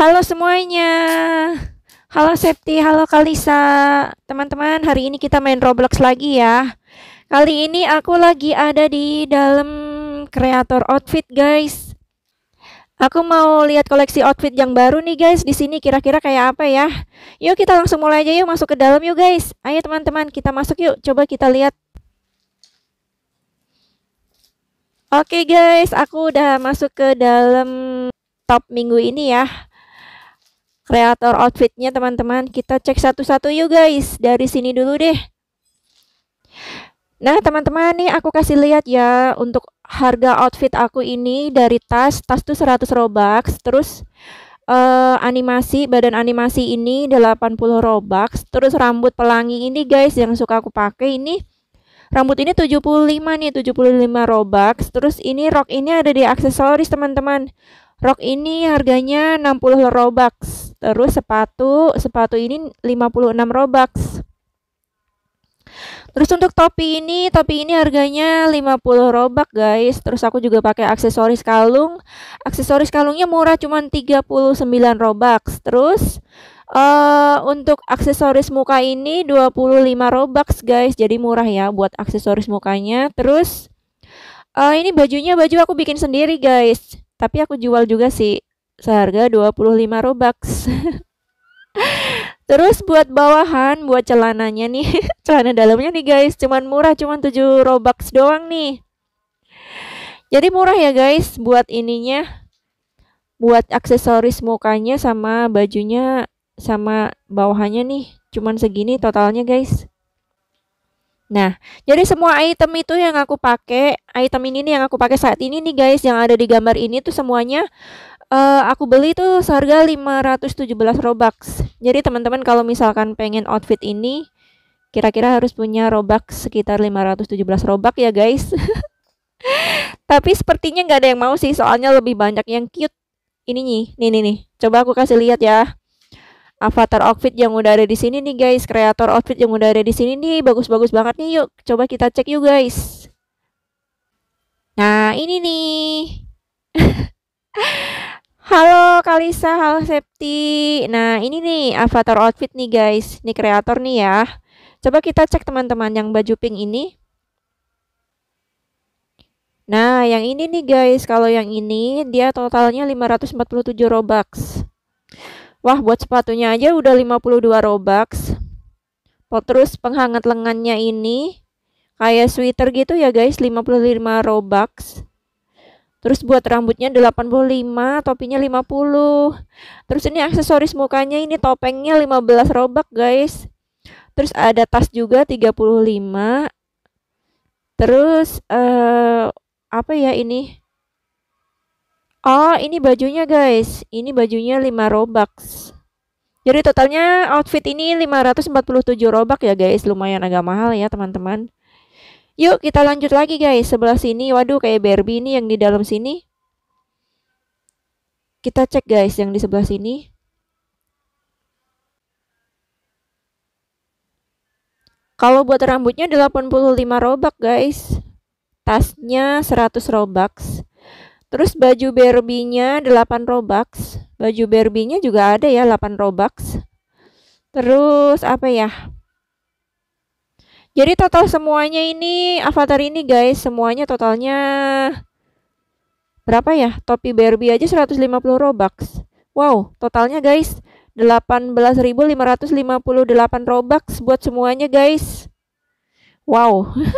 Halo semuanya. Halo Septi, halo Kalisa. Teman-teman, hari ini kita main Roblox lagi ya. Kali ini aku lagi ada di dalam kreator outfit, guys. Aku mau lihat koleksi outfit yang baru nih, guys. Di sini kira-kira kayak apa ya? Yuk kita langsung mulai aja yuk masuk ke dalam yuk, guys. Ayo teman-teman, kita masuk yuk. Coba kita lihat. Oke, okay, guys. Aku udah masuk ke dalam top minggu ini ya kreator outfitnya teman-teman. Kita cek satu-satu yuk guys. Dari sini dulu deh. Nah teman-teman nih aku kasih lihat ya untuk harga outfit aku ini dari tas. Tas tuh 100 Robux. Terus uh, animasi badan animasi ini 80 Robux terus rambut pelangi ini guys yang suka aku pakai ini rambut ini 75 nih 75 Robux terus ini rok ini ada di aksesoris teman-teman rok ini harganya 60 Robux Terus sepatu, sepatu ini 56 Robux. Terus untuk topi ini, topi ini harganya 50 Robux, guys. Terus aku juga pakai aksesoris kalung. Aksesoris kalungnya murah cuman 39 robux Terus uh, untuk aksesoris muka ini 25 robux guys. Jadi murah ya buat aksesoris mukanya. Terus uh, ini bajunya baju aku bikin sendiri guys. Tapi aku jual juga sih seharga 25 Robux. Terus buat bawahan, buat celananya nih, celana dalamnya nih guys, cuman murah, cuman 7 Robux doang nih. Jadi murah ya guys buat ininya. Buat aksesoris mukanya sama bajunya sama bawahannya nih, cuman segini totalnya guys. Nah, jadi semua item itu yang aku pakai, item ini nih yang aku pakai saat ini nih guys, yang ada di gambar ini tuh semuanya uh, aku beli itu seharga 517 Robux. Jadi teman-teman kalau misalkan pengen outfit ini kira-kira harus punya Robux sekitar 517 Robux ya guys. Tapi sepertinya nggak ada yang mau sih soalnya lebih banyak yang cute. Ini nih, nih nih nih. Coba aku kasih lihat ya. Avatar outfit yang udah ada di sini nih guys, kreator outfit yang udah ada di sini nih bagus-bagus banget nih yuk. Coba kita cek yuk guys. Nah, ini nih. Halo Kalisa, halo Septi. Nah, ini nih avatar outfit nih guys, ini kreator nih ya. Coba kita cek teman-teman yang baju pink ini. Nah, yang ini nih guys, kalau yang ini dia totalnya 547 Robux. Wah, buat sepatunya aja udah 52 Robux. Terus penghangat lengannya ini kayak sweater gitu ya guys, 55 Robux. Terus buat rambutnya 85, topinya 50. Terus ini aksesoris mukanya ini topengnya 15 robak, guys. Terus ada tas juga 35. Terus eh uh, apa ya ini? Oh, ini bajunya, guys. Ini bajunya 5 robak. Jadi totalnya outfit ini 547 robak ya, guys. Lumayan agak mahal ya, teman-teman. Yuk kita lanjut lagi guys. Sebelah sini, waduh kayak Barbie ini yang di dalam sini. Kita cek guys yang di sebelah sini. Kalau buat rambutnya 85 robak guys. Tasnya 100 robak. Terus baju Barbie-nya 8 robak. Baju Barbie-nya juga ada ya 8 robak. Terus apa ya? Jadi total semuanya ini avatar ini guys, semuanya totalnya berapa ya? Topi Barbie aja 150 Robux. Wow, totalnya guys 18.558 Robux buat semuanya guys. Wow.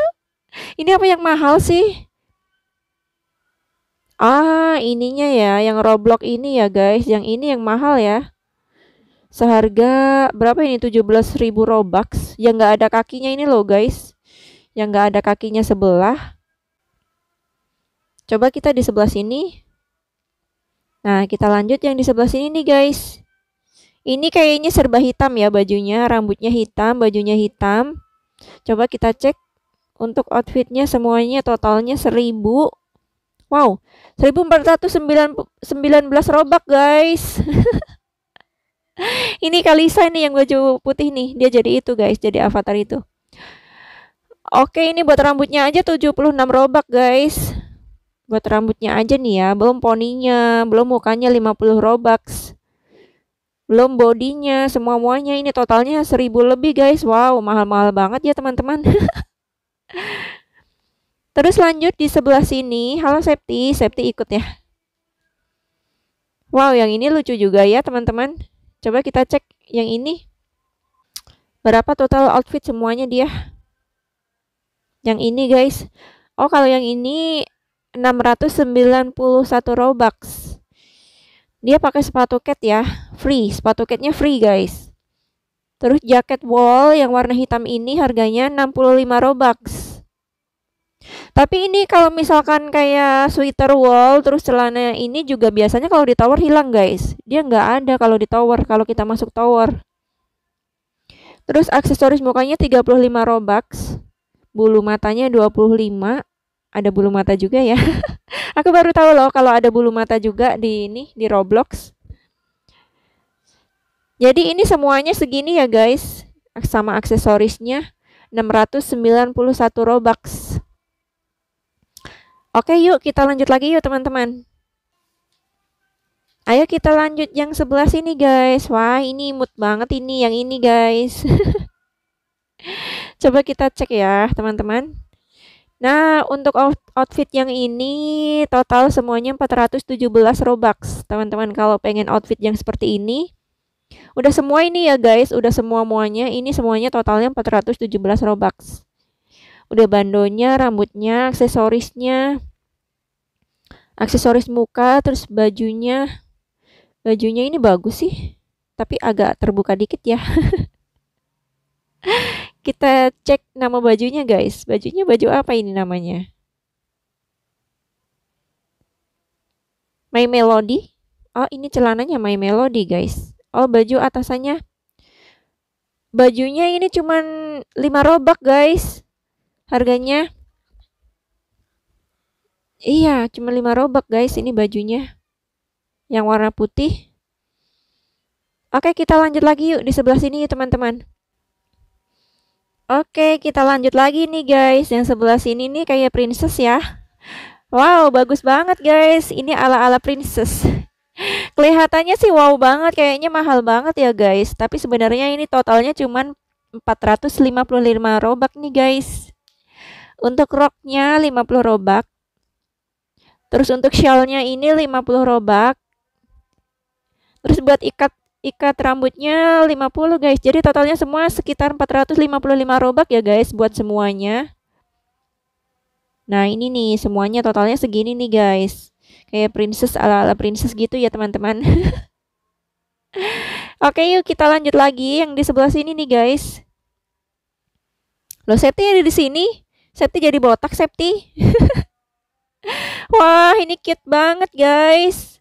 ini apa yang mahal sih? Ah, ininya ya, yang Roblox ini ya guys, yang ini yang mahal ya seharga berapa ini 17.000 Robux yang nggak ada kakinya ini loh guys yang nggak ada kakinya sebelah coba kita di sebelah sini nah kita lanjut yang di sebelah sini nih guys ini kayaknya serba hitam ya bajunya rambutnya hitam bajunya hitam coba kita cek untuk outfitnya semuanya totalnya 1000 wow 1419 robak guys ini Kalisa nih yang baju putih nih dia jadi itu guys jadi avatar itu oke ini buat rambutnya aja 76 robak guys buat rambutnya aja nih ya belum poninya belum mukanya 50 robux belum bodinya semua muanya ini totalnya 1000 lebih guys wow mahal-mahal banget ya teman-teman Terus lanjut di sebelah sini, halo safety, safety ikut ya. Wow, yang ini lucu juga ya teman-teman. Coba kita cek yang ini. Berapa total outfit semuanya dia? Yang ini guys. Oh kalau yang ini 691 Robux. Dia pakai sepatu cat ya, free. Sepatu catnya free guys. Terus jaket wall yang warna hitam ini harganya 65 Robux. Tapi ini kalau misalkan kayak sweater wall terus celana ini juga biasanya kalau di tower hilang guys. Dia nggak ada kalau di tower kalau kita masuk tower. Terus aksesoris mukanya 35 Robux. Bulu matanya 25. Ada bulu mata juga ya. Aku baru tahu loh kalau ada bulu mata juga di ini di Roblox. Jadi ini semuanya segini ya guys sama aksesorisnya 691 Robux. Oke, yuk kita lanjut lagi yuk teman-teman. Ayo kita lanjut yang sebelah sini guys. Wah, ini mood banget ini yang ini guys. Coba kita cek ya teman-teman. Nah, untuk outfit yang ini total semuanya 417 Robux. Teman-teman kalau pengen outfit yang seperti ini, udah semua ini ya guys, udah semua-muanya ini semuanya totalnya 417 Robux udah bandonya, rambutnya, aksesorisnya, aksesoris muka, terus bajunya. Bajunya ini bagus sih, tapi agak terbuka dikit ya. Kita cek nama bajunya guys. Bajunya baju apa ini namanya? My Melody. Oh, ini celananya My Melody, guys. Oh, baju atasannya. Bajunya ini cuman lima robak, guys harganya iya cuma 5 robak guys ini bajunya yang warna putih oke kita lanjut lagi yuk di sebelah sini teman-teman Oke, kita lanjut lagi nih guys. Yang sebelah sini nih kayak princess ya. Wow, bagus banget guys. Ini ala-ala princess. Kelihatannya sih wow banget, kayaknya mahal banget ya guys. Tapi sebenarnya ini totalnya cuman 455 robak nih guys. Untuk roknya 50 robak. Terus untuk shawlnya ini 50 robak. Terus buat ikat ikat rambutnya 50 guys. Jadi totalnya semua sekitar 455 robak ya guys buat semuanya. Nah, ini nih semuanya totalnya segini nih guys. Kayak princess ala-ala princess gitu ya teman-teman. Oke, yuk kita lanjut lagi yang di sebelah sini nih guys. Loh, setnya ada di sini. Septi jadi botak Septi. Wah, ini cute banget, guys.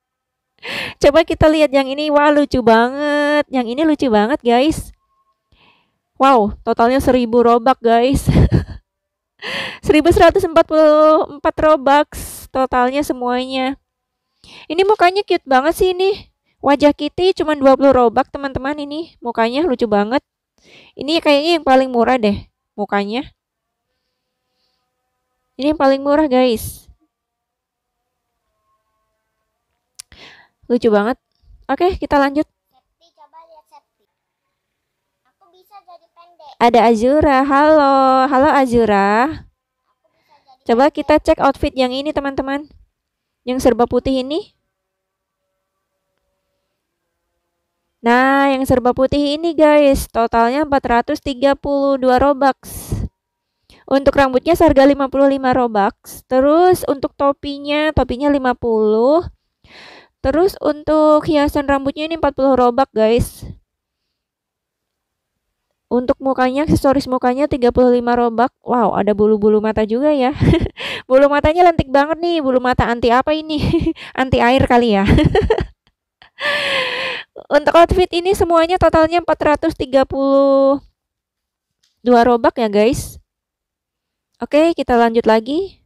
Coba kita lihat yang ini. Wah, lucu banget. Yang ini lucu banget, guys. Wow, totalnya seribu robak, guys. Seribu seratus empat puluh empat robak totalnya semuanya. Ini mukanya cute banget sih ini. Wajah Kitty cuma 20 robak teman-teman ini. Mukanya lucu banget. Ini kayaknya yang paling murah deh mukanya. Ini yang paling murah guys. Lucu banget. Oke, kita lanjut. Ada Azura. Halo, halo Azura. Coba kita cek outfit yang ini teman-teman. Yang serba putih ini. Nah, yang serba putih ini guys, totalnya 432 Robux. Untuk rambutnya seharga 55 Robux. Terus untuk topinya, topinya 50. Terus untuk hiasan rambutnya ini 40 Robux, guys. Untuk mukanya, aksesoris mukanya 35 robak. Wow, ada bulu-bulu mata juga ya. bulu matanya lentik banget nih. Bulu mata anti apa ini? anti air kali ya. Untuk outfit ini semuanya totalnya dua robak ya guys. Oke, kita lanjut lagi.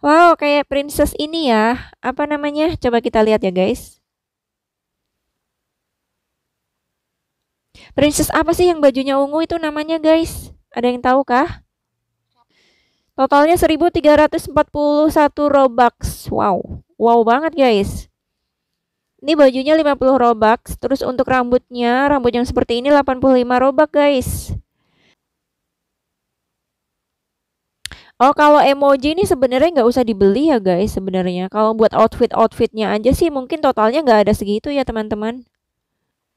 Wow, kayak princess ini ya. Apa namanya? Coba kita lihat ya, guys. Princess apa sih yang bajunya ungu itu namanya, guys? Ada yang tahu kah? Totalnya 1341 Robux. Wow, wow banget, guys. Ini bajunya 50 Robux, terus untuk rambutnya, rambut yang seperti ini 85 Robux, guys. Oh kalau emoji ini sebenarnya nggak usah dibeli ya guys sebenarnya. Kalau buat outfit outfitnya aja sih mungkin totalnya nggak ada segitu ya teman-teman.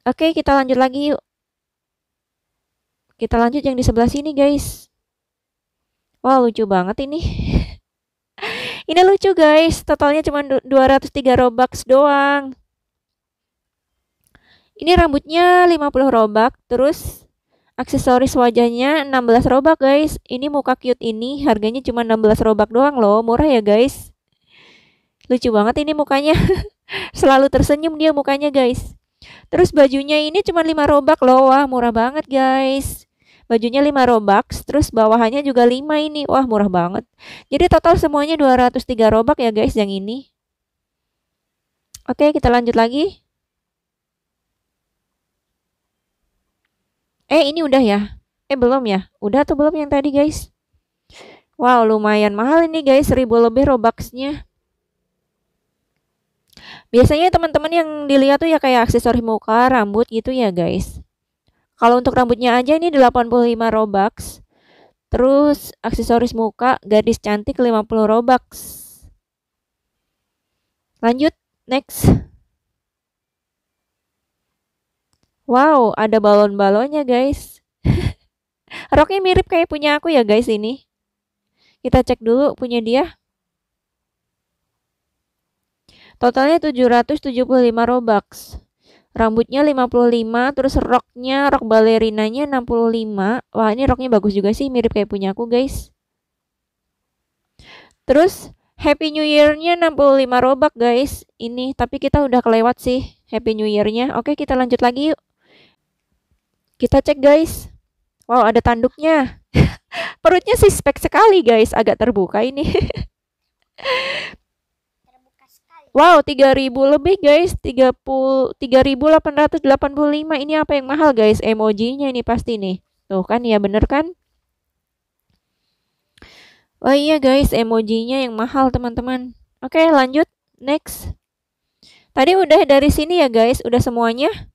Oke kita lanjut lagi yuk. Kita lanjut yang di sebelah sini guys. Wah lucu banget ini. ini lucu guys. Totalnya cuma 203 robux doang. Ini rambutnya 50 robux. terus Aksesoris wajahnya 16 robak guys. Ini muka cute ini harganya cuma 16 robak doang loh. Murah ya guys. Lucu banget ini mukanya. Selalu tersenyum dia mukanya guys. Terus bajunya ini cuma 5 robak loh. Wah murah banget guys bajunya 5 robak, terus bawahannya juga 5 ini. Wah, murah banget. Jadi total semuanya 203 robak ya guys yang ini. Oke, kita lanjut lagi. Eh, ini udah ya? Eh, belum ya? Udah atau belum yang tadi, guys? Wow, lumayan mahal ini, guys. Seribu lebih Robuxnya. Biasanya teman-teman yang dilihat tuh ya kayak aksesoris muka, rambut gitu ya, guys. Kalau untuk rambutnya aja ini 85 Robux. Terus aksesoris muka gadis cantik 50 Robux. Lanjut, next. Wow, ada balon-balonnya guys. Roknya mirip kayak punya aku ya guys ini. Kita cek dulu punya dia. Totalnya 775 Robux. Rambutnya 55, terus roknya, rok balerinanya 65. Wah, ini roknya bagus juga sih, mirip kayak punya aku guys. Terus Happy New Year-nya 65 Robux guys. Ini tapi kita udah kelewat sih Happy New Year-nya. Oke, kita lanjut lagi yuk. Kita cek guys. Wow, ada tanduknya. Perutnya sih spek sekali guys, agak terbuka ini. Wow, 3000 lebih guys, 30 3885. Ini apa yang mahal guys? Emojinya ini pasti nih. Tuh kan ya bener kan? Oh iya guys, emojinya yang mahal teman-teman. Oke, lanjut next. Tadi udah dari sini ya guys, udah semuanya.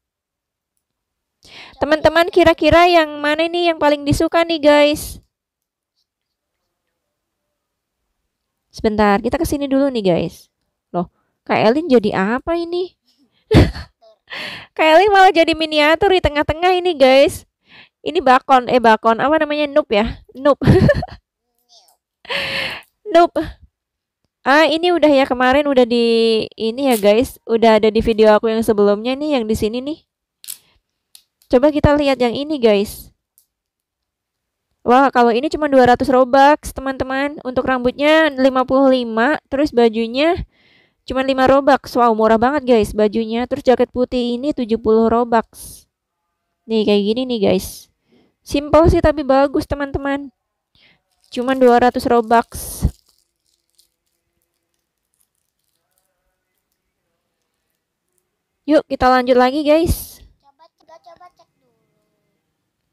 Teman-teman kira-kira yang mana nih yang paling disuka nih guys? Sebentar, kita kesini dulu nih guys. Loh, Kak Elin jadi apa ini? Kak Elin malah jadi miniatur di tengah-tengah ini guys. Ini bakon, eh bakon, apa namanya? Noob ya? Noob. noob. Ah, ini udah ya kemarin udah di ini ya guys, udah ada di video aku yang sebelumnya nih yang di sini nih. Coba kita lihat yang ini guys. Wah, kalau ini cuma 200 Robux, teman-teman. Untuk rambutnya 55, terus bajunya cuma 5 Robux. Wow, murah banget guys bajunya. Terus jaket putih ini 70 Robux. Nih, kayak gini nih guys. Simple sih tapi bagus, teman-teman. Cuma 200 Robux. Yuk, kita lanjut lagi guys.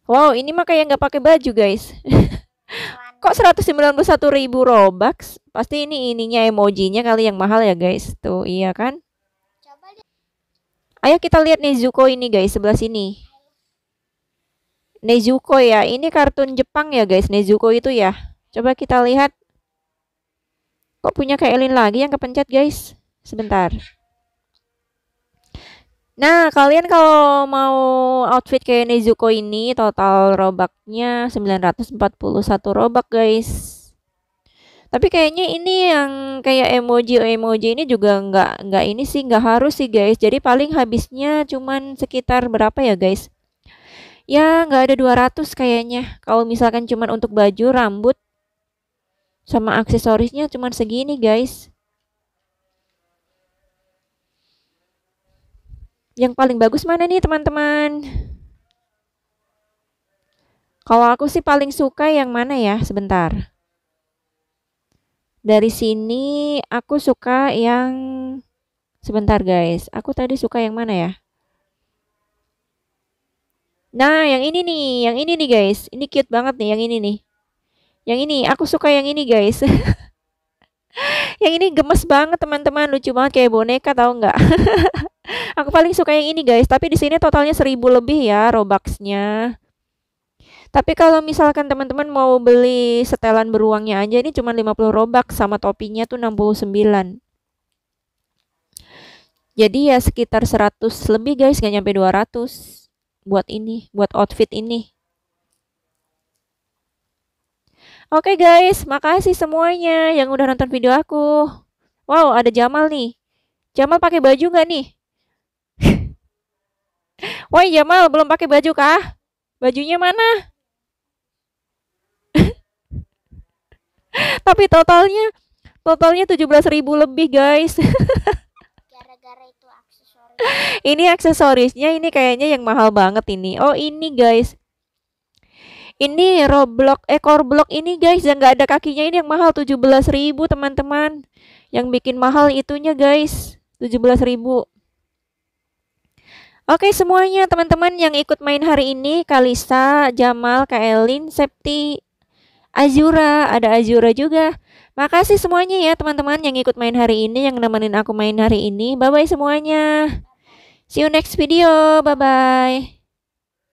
Wow, ini mah kayak nggak pakai baju, guys. Kok 191 ribu Robux? Pasti ini ininya emojinya kali yang mahal ya, guys. Tuh, iya kan? Ayo kita lihat Nezuko ini, guys, sebelah sini. Nezuko ya, ini kartun Jepang ya, guys. Nezuko itu ya. Coba kita lihat. Kok punya kayak Elin lagi yang kepencet, guys? Sebentar. Nah, kalian kalau mau outfit kayak Nezuko ini total robaknya 941 robak, guys. Tapi kayaknya ini yang kayak emoji-emoji ini juga nggak nggak ini sih nggak harus sih guys. Jadi paling habisnya cuman sekitar berapa ya guys? Ya nggak ada 200 kayaknya. Kalau misalkan cuman untuk baju, rambut, sama aksesorisnya cuman segini guys. Yang paling bagus mana nih teman-teman? Kalau aku sih paling suka yang mana ya? Sebentar. Dari sini aku suka yang sebentar guys. Aku tadi suka yang mana ya? Nah, yang ini nih, yang ini nih guys. Ini cute banget nih yang ini nih. Yang ini, aku suka yang ini guys. yang ini gemes banget teman-teman, lucu banget kayak boneka tau nggak? Aku paling suka yang ini guys, tapi di sini totalnya seribu lebih ya robaxnya. Tapi kalau misalkan teman-teman mau beli setelan beruangnya aja ini cuma 50 Robux sama topinya tuh 69. Jadi ya sekitar 100 lebih guys, gak nyampe 200 buat ini, buat outfit ini. Oke okay guys, makasih semuanya yang udah nonton video aku. Wow, ada Jamal nih. Jamal pakai baju nggak nih? Woi iya, Jamal belum pakai baju kah? Bajunya mana? Tapi totalnya totalnya ribu lebih guys. Gara-gara itu aksesoris. ini aksesorisnya ini kayaknya yang mahal banget ini. Oh ini guys. Ini Roblox ekor eh, blok ini guys yang nggak ada kakinya ini yang mahal ribu teman-teman. Yang bikin mahal itunya guys. ribu. Oke semuanya teman-teman yang ikut main hari ini Kalisa, Jamal, Kaelin, Septi, Azura, ada Azura juga. Makasih semuanya ya teman-teman yang ikut main hari ini, yang nemenin aku main hari ini. Bye-bye semuanya. See you next video. Bye-bye.